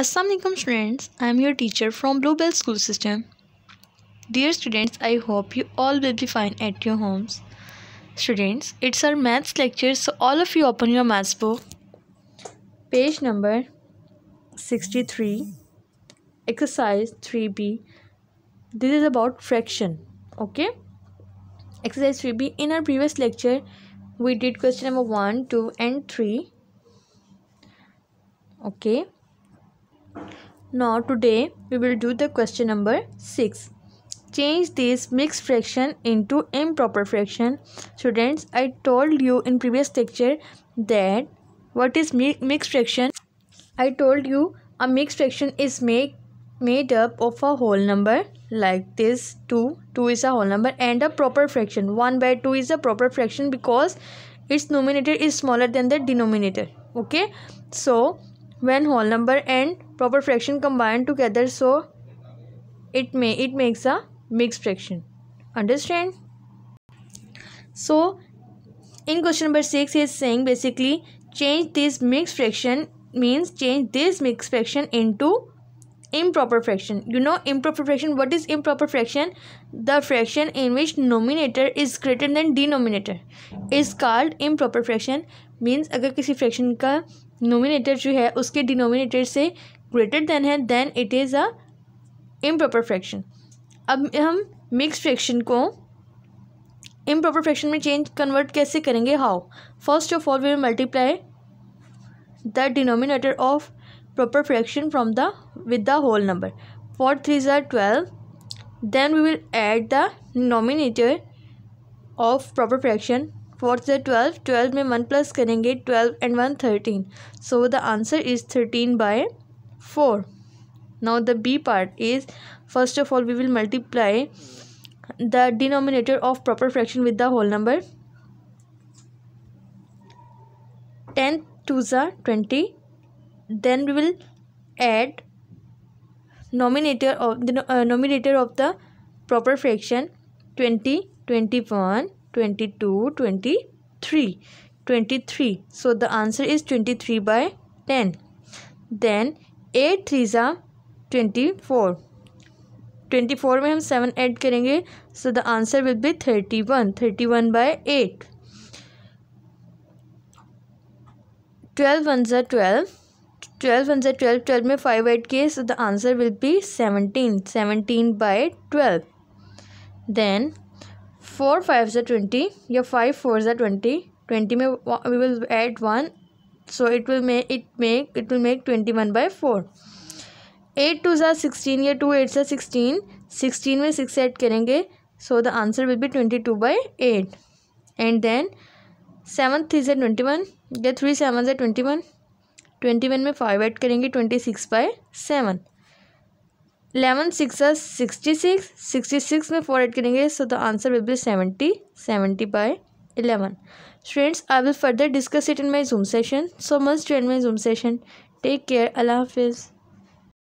Assalamualaikum students, I am your teacher from Bluebell School System. Dear students, I hope you all will be fine at your homes. Students, it's our maths lecture so all of you open your maths book. Page number 63, exercise 3b. This is about fraction, okay? Exercise 3b. In our previous lecture, we did question number 1, 2 and 3. Okay now today we will do the question number 6. Change this mixed fraction into improper fraction. Students, I told you in previous lecture that what is mi mixed fraction? I told you a mixed fraction is made made up of a whole number like this 2 2 is a whole number and a proper fraction 1 by 2 is a proper fraction because its numerator is smaller than the denominator okay so when whole number and proper fraction combined together so it may it makes a mixed fraction understand so in question number 6 is saying basically change this mixed fraction means change this mixed fraction into improper fraction you know improper fraction what is improper fraction the fraction in which numerator is greater than denominator is called improper fraction means अगर किसी fraction का nominator जो है उसके denominator से greater than है then it is a improper fraction अब हम मिक्स फ्रैक्शन को इम्प्रॉपर फ्रैक्शन में चेंज कन्वर्ट कैसे करेंगे how first of all will multiply the denominator of proper fraction from the with the whole number 4 three जर twelve then we will add the nominator of proper fraction four से twelve twelve में one plus करेंगे twelve and one thirteen so the answer is thirteen by four now the B part is first of all we will multiply the denominator of proper fraction with the whole number ten two ज twenty then we will add nominator of nominator of the proper fraction twenty twenty one twenty two twenty three twenty three so the answer is twenty three by ten then eight three ज़ा twenty four twenty four में हम seven add करेंगे so the answer will be thirty one thirty one by eight twelve one ज़ा twelve twelve one ज़ा twelve twelve में five add किए so the answer will be seventeen seventeen by twelve then four five ज़ा twenty या five four ज़ा twenty twenty में we will add one so it will make it make it will make twenty one by four eight two ज़ा sixteen या two eight ज़ा sixteen sixteen में six add करेंगे so the answer will be twenty two by eight and then seven three ज़ा twenty one या three seven ज़ा twenty one twenty one में five add करेंगे twenty six by seven eleven six sixty six sixty six में four add करेंगे so the answer will be seventy seventy by eleven students I will further discuss it in my Zoom session so much train my Zoom session take care अल्लाह हाफिज़